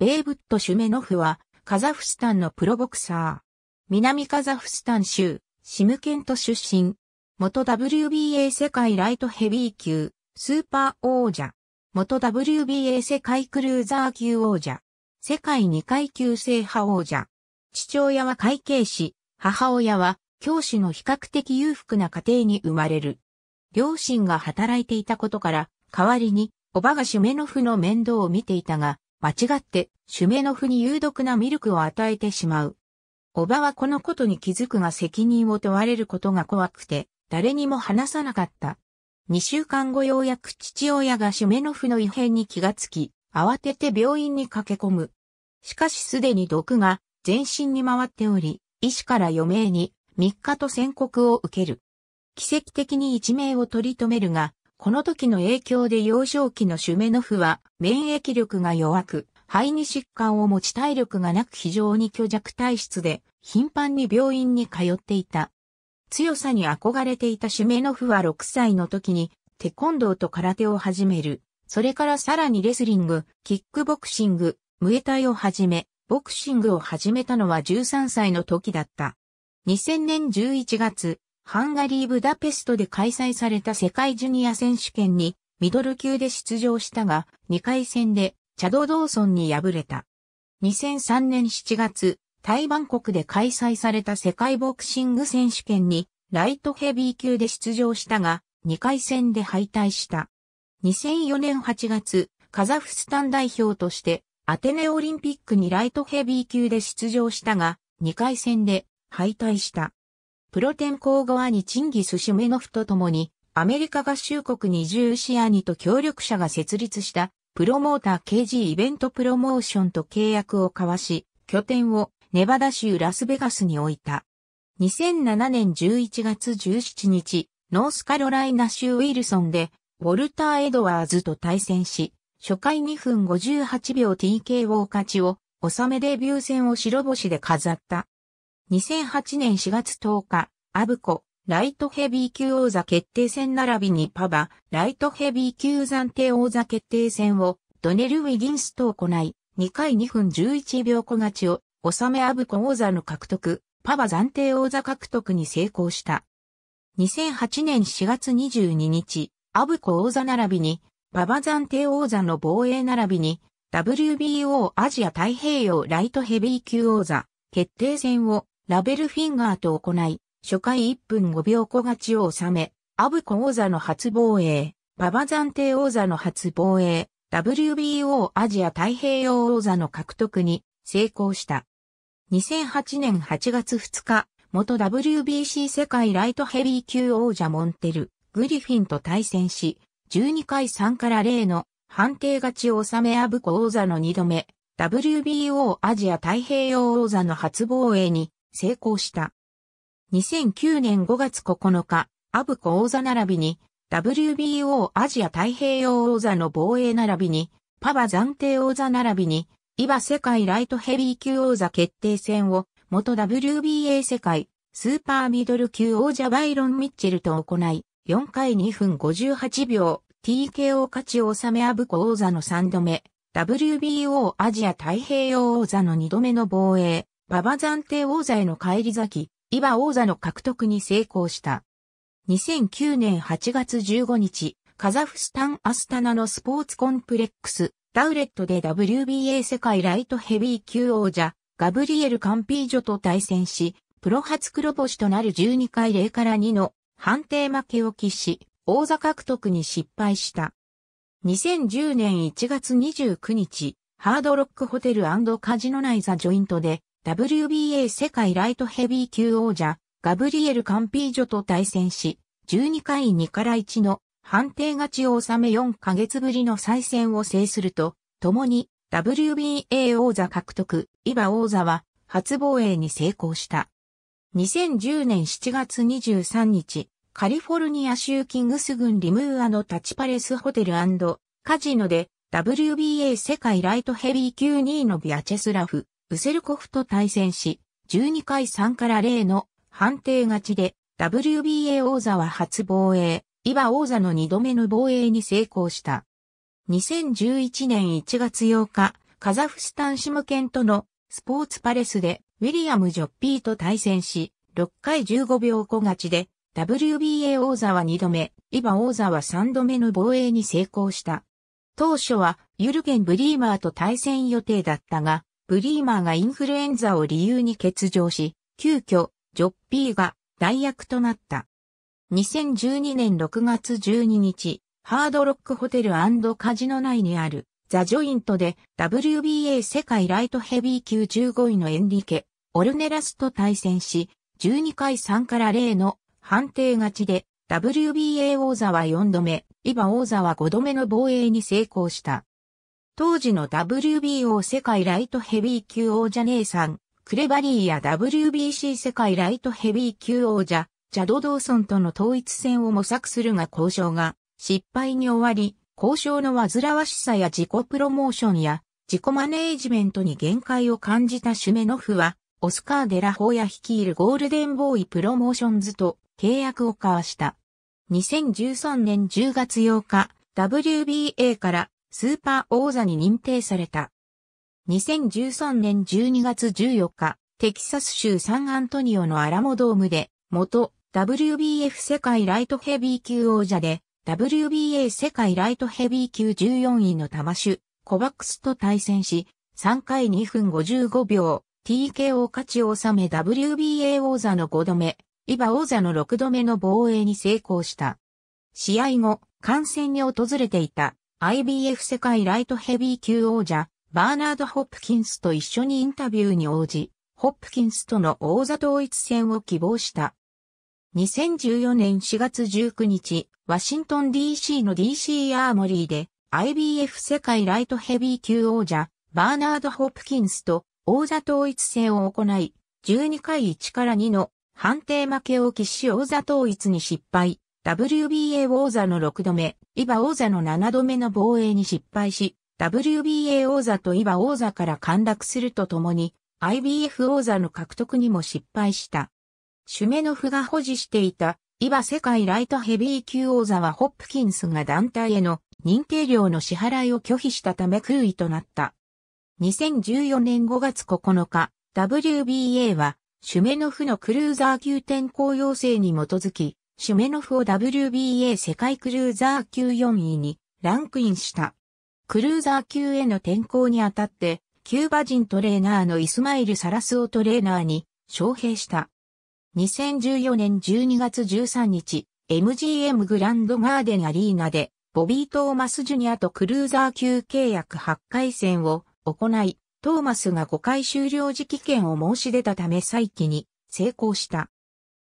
ベイブット・シュメノフは、カザフスタンのプロボクサー。南カザフスタン州、シムケント出身。元 WBA 世界ライトヘビー級、スーパー王者。元 WBA 世界クルーザー級王者。世界2階級制覇王者。父親は会計士、母親は教師の比較的裕福な家庭に生まれる。両親が働いていたことから、代わりに、おばがシュメノフの面倒を見ていたが、間違って、シュメノフに有毒なミルクを与えてしまう。おばはこのことに気づくが責任を問われることが怖くて、誰にも話さなかった。2週間後ようやく父親がシュメノフの異変に気がつき、慌てて病院に駆け込む。しかしすでに毒が全身に回っており、医師から余命に3日と宣告を受ける。奇跡的に一命を取り留めるが、この時の影響で幼少期のシュメノフは免疫力が弱く、肺に疾患を持ち体力がなく非常に虚弱体質で、頻繁に病院に通っていた。強さに憧れていたシュメノフは6歳の時に、テコンドーと空手を始める。それからさらにレスリング、キックボクシング、ムエタイを始め、ボクシングを始めたのは13歳の時だった。2000年11月、ハンガリー・ブダペストで開催された世界ジュニア選手権にミドル級で出場したが、2回戦でチャド・ドーソンに敗れた。2003年7月、台湾国で開催された世界ボクシング選手権にライトヘビー級で出場したが、2回戦で敗退した。2004年8月、カザフスタン代表としてアテネオリンピックにライトヘビー級で出場したが、2回戦で敗退した。プロテン後后兄チンギス・シュメノフと共に、アメリカ合衆国20シアニと協力者が設立した、プロモーター KG イベントプロモーションと契約を交わし、拠点をネバダ州ラスベガスに置いた。2007年11月17日、ノースカロライナ州ウィルソンで、ウォルター・エドワーズと対戦し、初回2分58秒 TKO 勝ちを、納めデビュー戦を白星で飾った。2008年4月10日、アブコ、ライトヘビー級王座決定戦並びにパバ、ライトヘビー級暫定王座決定戦をドネル・ウィギンスと行い、2回2分11秒小勝ちを、収めアブコ王座の獲得、パバ暫定王座獲得に成功した。2008年4月22日、アブコ王座並びに、パバ暫定王座の防衛並びに、WBO アジア太平洋ライトヘビー級王座決定戦をラベルフィンガーと行い、初回1分5秒小勝ちを収め、アブコ王座の初防衛、パバ暫定王座の初防衛、WBO アジア太平洋王座の獲得に成功した。2008年8月2日、元 WBC 世界ライトヘビー級王者モンテル、グリフィンと対戦し、12回3から0の判定勝ちを収めアブコ王座の2度目、WBO アジア太平洋王座の初防衛に成功した。2009年5月9日、アブコ王座並びに、WBO アジア太平洋王座の防衛並びに、パワ暫定王座並びに、イバ世界ライトヘビー級王座決定戦を、元 WBA 世界、スーパーミドル級王者バイロン・ミッチェルと行い、4回2分58秒、TKO 勝ちを収めアブコ王座の3度目、WBO アジア太平洋王座の2度目の防衛、馬場暫定王座への返り咲き、伊王座の獲得に成功した。2009年8月15日、カザフスタンアスタナのスポーツコンプレックス、ダウレットで WBA 世界ライトヘビー級王者、ガブリエル・カンピージョと対戦し、プロ初黒星となる12回0から2の判定負けを喫し、王座獲得に失敗した。2010年1月29日、ハードロックホテルカジノナイザジョイントで、WBA 世界ライトヘビー級王者、ガブリエル・カンピージョと対戦し、12回2から1の判定勝ちを収め4ヶ月ぶりの再戦を制すると、共に WBA 王座獲得、イバ王座は初防衛に成功した。2010年7月23日、カリフォルニア州キングス郡リムーアのタチパレスホテルカジノで WBA 世界ライトヘビー級2位のビアチェスラフ、ウセルコフと対戦し、12回3から0の判定勝ちで、WBA 王座は初防衛、イバ王座の2度目の防衛に成功した。2011年1月8日、カザフスタンシムケンとのスポーツパレスでウィリアム・ジョッピーと対戦し、6回15秒5勝ちで、WBA 王座は2度目、イバ王座は3度目の防衛に成功した。当初はユルゲン・ブリーマーと対戦予定だったが、ブリーマーがインフルエンザを理由に欠場し、急遽、ジョッピーが代役となった。2012年6月12日、ハードロックホテルカジノ内にあるザ・ジョイントで WBA 世界ライトヘビー級15位のエンリケ、オルネラスと対戦し、12回3から0の判定勝ちで WBA 王座は4度目、イバ王座は5度目の防衛に成功した。当時の WBO 世界ライトヘビー級王者姉さん、クレバリーや WBC 世界ライトヘビー級王者、ジャド・ドーソンとの統一戦を模索するが交渉が失敗に終わり、交渉の煩わしさや自己プロモーションや自己マネージメントに限界を感じたシュメノフは、オスカー・デラホーヤ率いるゴールデンボーイプロモーションズと契約を交わした。2013年10月8日、WBA からスーパー王座に認定された。2013年12月14日、テキサス州サンアントニオのアラモドームで、元 WBF 世界ライトヘビー級王者で、WBA 世界ライトヘビー級14位の玉種、コバックスと対戦し、3回2分55秒、TKO 勝ちを収め WBA 王座の5度目、イバ王座の6度目の防衛に成功した。試合後、観戦に訪れていた IBF 世界ライトヘビー級王者、バーナード・ホップキンスと一緒にインタビューに応じ、ホップキンスとの王座統一戦を希望した。2014年4月19日、ワシントン DC の DC アーモリーで IBF 世界ライトヘビー級王者、バーナード・ホップキンスと王座統一戦を行い、12回1から2の判定負けを喫し王座統一に失敗。WBA 王座の6度目、イバ王座の7度目の防衛に失敗し、WBA 王座とイバ王座から陥落するとともに、IBF 王座の獲得にも失敗した。シュメノフが保持していた、イバ世界ライトヘビー級王座はホップキンスが団体への認定料の支払いを拒否したため空位となった。2014年5月9日、WBA は、シュメノフのクルーザー級転向要請に基づき、シュメノフを WBA 世界クルーザー級4位にランクインした。クルーザー級への転向にあたって、キューバ人トレーナーのイスマイル・サラスをトレーナーに招聘した。2014年12月13日、MGM グランドガーデンアリーナで、ボビー・トーマス・ジュニアとクルーザー級契約8回戦を行い、トーマスが5回終了時期券を申し出たため再起に成功した。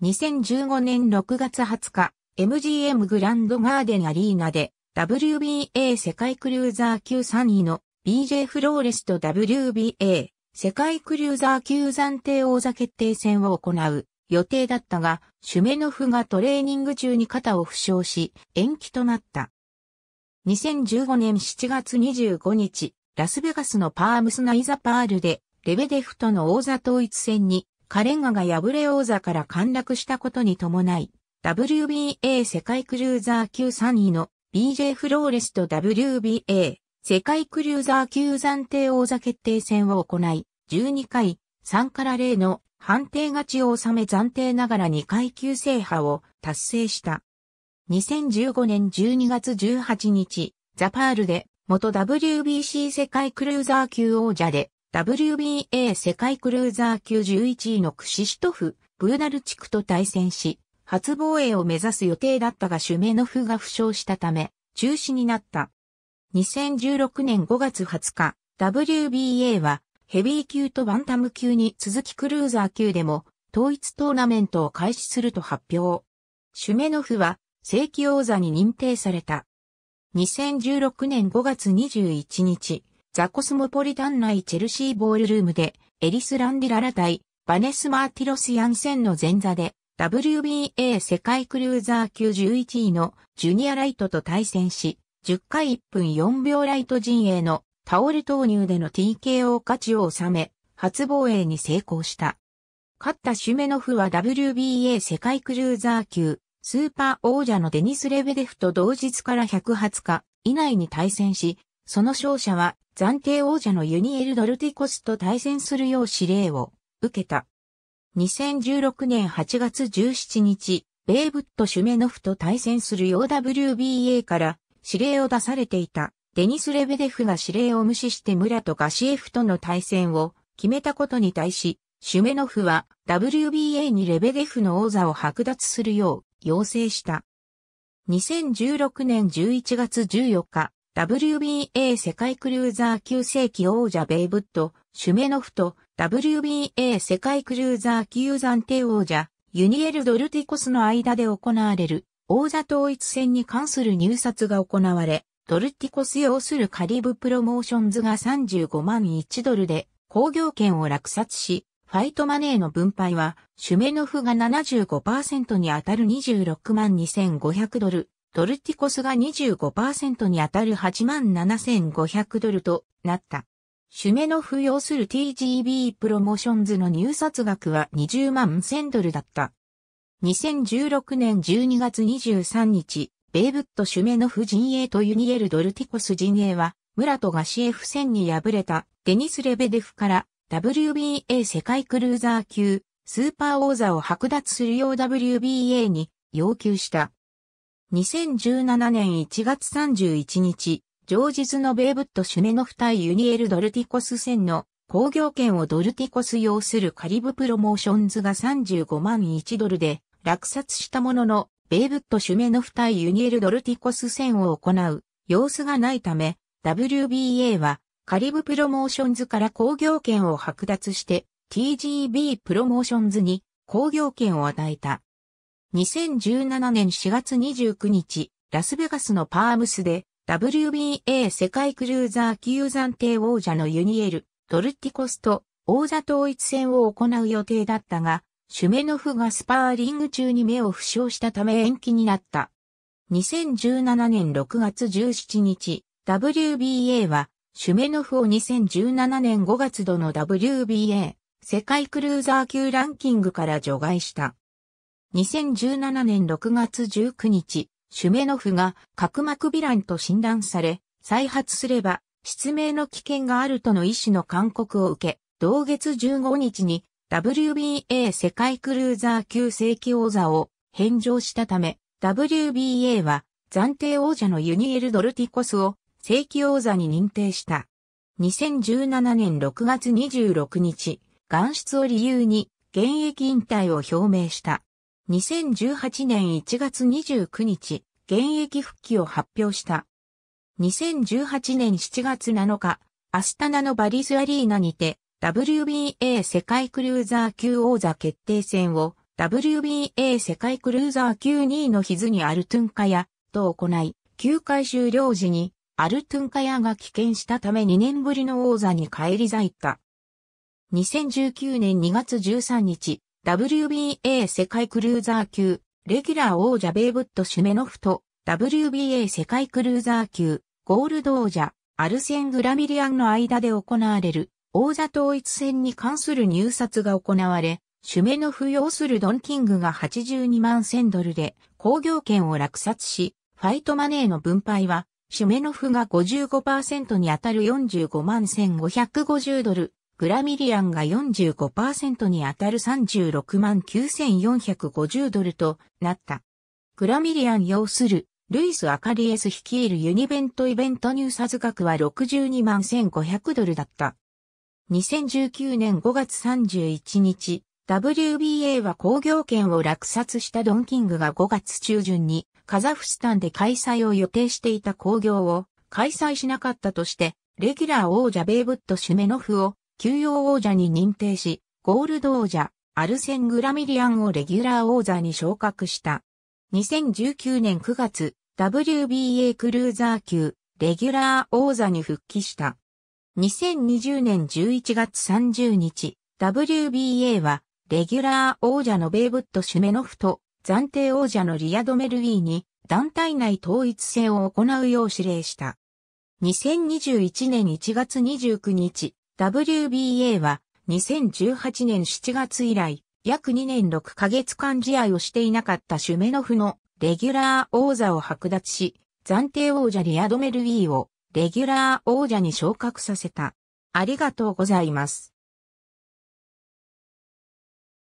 2015年6月20日、MGM グランドガーデンアリーナで WBA 世界クルーザー級3位の BJ フローレスと WBA 世界クルーザー級暫定王座決定戦を行う予定だったが、シュメノフがトレーニング中に肩を負傷し延期となった。2015年7月25日、ラスベガスのパームスナイザパールでレベデフとの王座統一戦にカレンガが破れ王座から陥落したことに伴い、WBA 世界クルーザー級3位の BJ フローレスと WBA 世界クルーザー級暫定王座決定戦を行い、12回3から0の判定勝ちを収め暫定ながら2階級制覇を達成した。2015年12月18日、ザパールで元 WBC 世界クルーザー級王者で WBA 世界クルーザー級11位のクシシトフ、ブーダルチクと対戦し、初防衛を目指す予定だったがシュメノフが負傷したため、中止になった。2016年5月20日、WBA はヘビー級とバンタム級に続きクルーザー級でも統一トーナメントを開始すると発表。シュメノフは正規王座に認定された。2016年5月21日、ザ・コスモポリタン内チェルシーボールルームで、エリス・ランディララ対、バネス・マーティロス・ヤンセンの前座で、WBA 世界クルーザー級11位のジュニアライトと対戦し、10回1分4秒ライト陣営のタオル投入での TKO 勝ちを収め、初防衛に成功した。勝ったシュメノフは WBA 世界クルーザー級、スーパー王者のデニス・レベデフと同日から1 0 8日以内に対戦し、その勝者は暫定王者のユニエル・ドルティコスと対戦するよう指令を受けた。2016年8月17日、ベーブット・シュメノフと対戦するよう WBA から指令を出されていたデニス・レベデフが指令を無視して村とガシエフとの対戦を決めたことに対し、シュメノフは WBA にレベデフの王座を剥奪するよう要請した。2016年11月14日、WBA 世界クルーザー級世紀王者ベイブット、シュメノフと WBA 世界クルーザー級暫定王者ユニエル・ドルティコスの間で行われる王座統一戦に関する入札が行われ、ドルティコス要するカリブプロモーションズが35万1ドルで工業権を落札し、ファイトマネーの分配は、シュメノフが75%に当たる26万2500ドル、ドルティコスが25%に当たる87,500ドルとなった。シュメノフ要する TGB プロモーションズの入札額は20万1000ドルだった。2016年12月23日、ベイブット・シュメノフ陣営とユニエル・ドルティコス陣営は、村とガシエフ戦に敗れたデニス・レベデフから WBA 世界クルーザー級スーパー王座を剥奪するよう WBA に要求した。2017年1月31日、ジョージズのベイブット・シュメノフ対ユニエル・ドルティコス戦の工業権をドルティコス要するカリブプロモーションズが35万1ドルで落札したものの、ベイブット・シュメノフ対ユニエル・ドルティコス戦を行う様子がないため、WBA はカリブプロモーションズから工業権を剥奪して TGB プロモーションズに工業権を与えた。2017年4月29日、ラスベガスのパームスで、WBA 世界クルーザー級暫定王者のユニエル、トルティコスと王座統一戦を行う予定だったが、シュメノフがスパーリング中に目を負傷したため延期になった。2017年6月17日、WBA は、シュメノフを2017年5月度の WBA 世界クルーザー級ランキングから除外した。2017年6月19日、シュメノフが角膜ビランと診断され、再発すれば失明の危険があるとの医師の勧告を受け、同月15日に WBA 世界クルーザー級正規王座を返上したため、WBA は暫定王者のユニエル・ドルティコスを正規王座に認定した。2017年6月26日、眼出を理由に現役引退を表明した。2018年1月29日、現役復帰を発表した。2018年7月7日、アスタナのバリズアリーナにて、WBA 世界クルーザー級王座決定戦を WBA 世界クルーザー級2位のヒズニ・アルトゥンカヤと行い、9回終了時にアルトゥンカヤが棄権したため2年ぶりの王座に返り咲いた。2019年2月13日、WBA 世界クルーザー級、レギュラー王者ベイブット・シュメノフと、WBA 世界クルーザー級、ゴールド王者、アルセン・グラミリアンの間で行われる、王座統一戦に関する入札が行われ、シュメノフ要するドンキングが82万1000ドルで、工業権を落札し、ファイトマネーの分配は、シュメノフが55%に当たる45万1550ドル、グラミリアンが45%に当たる36万9450ドルとなった。グラミリアン要するルイス・アカリエス率いるユニベントイベント入札額は62万1500ドルだった。2019年5月31日、WBA は工業権を落札したドンキングが5月中旬にカザフスタンで開催を予定していた工業を開催しなかったとして、レギュラー王者ベイブット・シュメノフを休養王者に認定し、ゴールド王者、アルセン・グラミリアンをレギュラー王座に昇格した。2019年9月、WBA クルーザー級、レギュラー王座に復帰した。2020年11月30日、WBA は、レギュラー王者のベイブット・シュメノフと、暫定王者のリアド・メルウィーに、団体内統一戦を行うよう指令した。2021年1月29日、WBA は2018年7月以来、約2年6ヶ月間試合をしていなかったシュメノフのレギュラー王座を剥奪し、暫定王者リアドメルウィーをレギュラー王者に昇格させた。ありがとうございます。